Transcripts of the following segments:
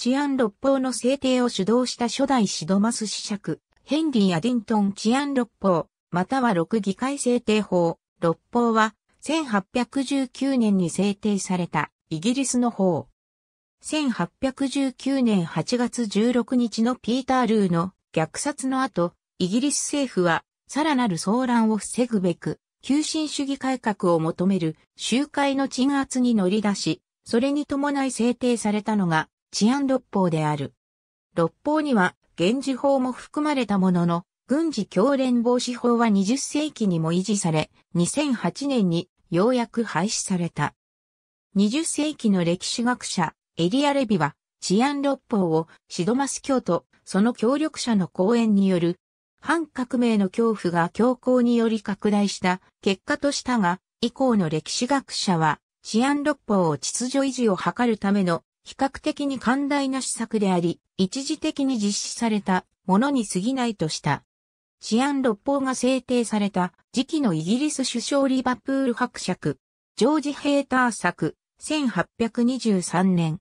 治安六法の制定を主導した初代シドマス子爵、ヘンリー・アディントン治安六法、または六議会制定法、六法は、1819年に制定された、イギリスの法。1819年8月16日のピーター・ルーの虐殺の後、イギリス政府は、さらなる騒乱を防ぐべく、急進主義改革を求める集会の鎮圧に乗り出し、それに伴い制定されたのが治安六法である。六法には、現時法も含まれたものの、軍事教連防止法は20世紀にも維持され、2008年にようやく廃止された。20世紀の歴史学者、エリアレビは、治安六法をシドマス教とその協力者の講演による、反革命の恐怖が強行により拡大した結果としたが、以降の歴史学者は、治安六法を秩序維持を図るための比較的に寛大な施策であり、一時的に実施されたものに過ぎないとした。治安六法が制定された時期のイギリス首相リバプール伯爵、ジョージ・ヘーター作、1823年。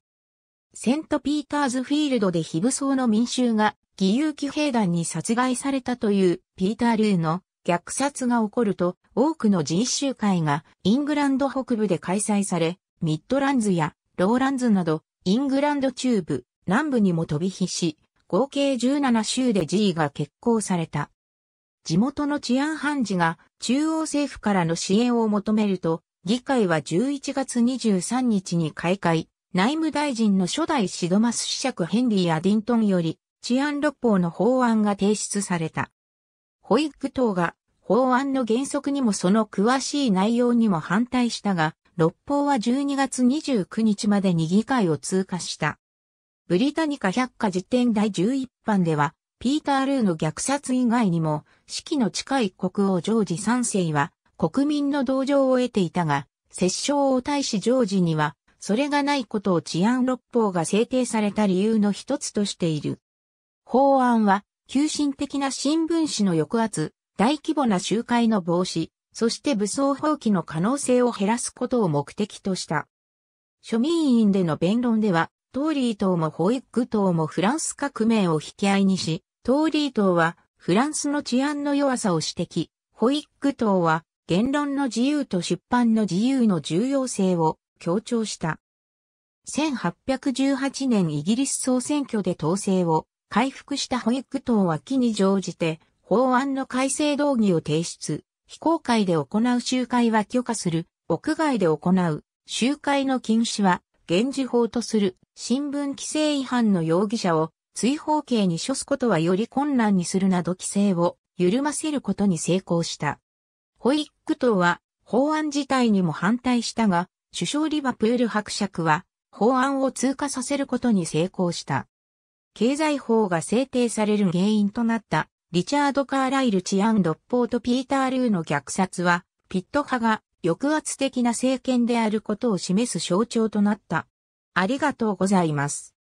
セント・ピーターズフィールドで非武装の民衆が義勇騎兵団に殺害されたというピーター・ルーの虐殺が起こると多くの人集会がイングランド北部で開催され、ミッドランズやローランズなどイングランド中部、南部にも飛び火し、合計17州で G が決行された。地元の治安判事が中央政府からの支援を求めると、議会は11月23日に開会、内務大臣の初代シドマス子釈ヘンリー・アディントンより治安六法の法案が提出された。ホイッグが法案の原則にもその詳しい内容にも反対したが、六法は12月29日までに議会を通過した。ブリタニカ百科辞典第11版では、ピーター・ルーの虐殺以外にも、四季の近い国王ジョージ3世は、国民の同情を得ていたが、摂政を大使ジョージには、それがないことを治安六法が制定された理由の一つとしている。法案は、急進的な新聞紙の抑圧、大規模な集会の防止、そして武装放棄の可能性を減らすことを目的とした。庶民院での弁論では、トーリー党もホイッグ党もフランス革命を引き合いにし、トーリー党はフランスの治安の弱さを指摘、ホイッグ党は言論の自由と出版の自由の重要性を強調した。1818年イギリス総選挙で統制を回復したホイッグ党は機に乗じて法案の改正動議を提出、非公開で行う集会は許可する、屋外で行う、集会の禁止は、現時法とする、新聞規制違反の容疑者を、追放刑に処すことはより困難にするなど規制を、緩ませることに成功した。保育等党は、法案自体にも反対したが、首相リバプール伯爵は、法案を通過させることに成功した。経済法が制定される原因となったリチャード・カーライル治安六法とピーター・ルーの虐殺は、ピット派が抑圧的な政権であることを示す象徴となった。ありがとうございます。